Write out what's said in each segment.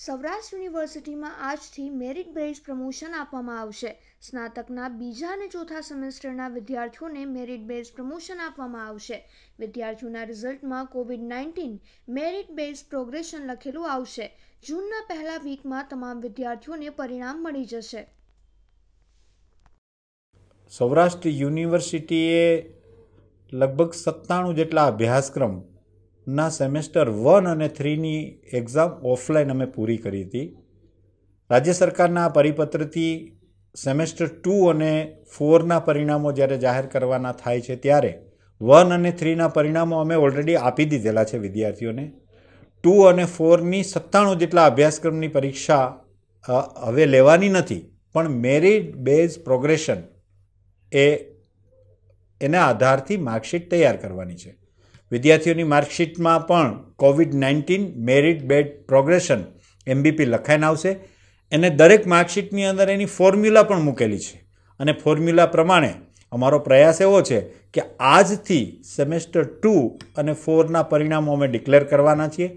સૌરાષ્ટ્ર યુનિવર્સિટીમાં આજથી merit base promotion આપવામાં આવશે સ્નાતકના બીજા અને ચોથા સેમેસ્ટરના વિદ્યાર્થીઓને મેરિટ બેઝ પ્રમોશન આપવામાં આવશે વિદ્યાર્થીઓના રિઝલ્ટમાં COVID nineteen merit base progression લખેલું આવશે જૂનના પહેલા વીકમાં તમામ વિદ્યાર્થીઓને પરિણામ મળી જશે સૌરાષ્ટ્ર યુનિવર્સિટીએ લગભગ સત્તાણું જેટલા અભ્યાસક્રમ ના સેમેસ્ટર વન અને થ્રીની એક્ઝામ ઓફલાઈન અમે પૂરી કરી હતી રાજ્ય સરકારના પરિપત્રથી સેમેસ્ટર ટુ અને ફોરના પરિણામો જ્યારે જાહેર કરવાના થાય છે ત્યારે વન અને થ્રીના પરિણામો અમે ઓલરેડી આપી દીધેલા છે વિદ્યાર્થીઓને ટુ અને ફોરની સત્તાણું જેટલા અભ્યાસક્રમની પરીક્ષા હવે લેવાની નથી પણ મેરિટ બેઝ પ્રોગ્રેશન એ એના આધારથી માર્કશીટ તૈયાર કરવાની છે વિદ્યાર્થીઓની માર્કશીટમાં પણ COVID nineteen merit based progression MBP લખાઈને આવશે એને દરેક માર્કશીટની અંદર એની ફોર્મ્યુલા પણ મૂકેલી છે અને ફોર્મ્યુલા પ્રમાણે અમારો પ્રયાસ એવો છે કે આજથી સેમેસ્ટર ટુ અને ફોરના પરિણામો અમે ડિક્લેર કરવાના છીએ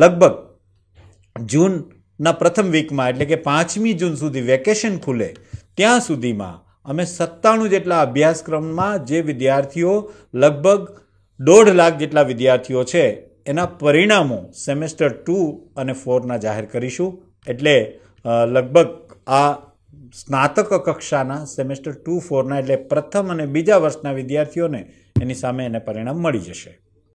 લગભગ જૂનના પ્રથમ વીકમાં એટલે કે પાંચમી જૂન સુધી વેકેશન ખુલે ત્યાં સુધીમાં અમે સત્તાણું જેટલા અભ્યાસક્રમમાં જે વિદ્યાર્થીઓ લગભગ દોઢ લાખ જેટલા વિદ્યાર્થીઓ છે એના પરિણામો સેમેસ્ટર ટુ અને ફોરના જાહેર કરીશું એટલે લગભગ આ સ્નાતક કક્ષાના સેમેસ્ટર ટુ ફોરના એટલે પ્રથમ અને બીજા વર્ષના વિદ્યાર્થીઓને એની સામે એને પરિણામ મળી જશે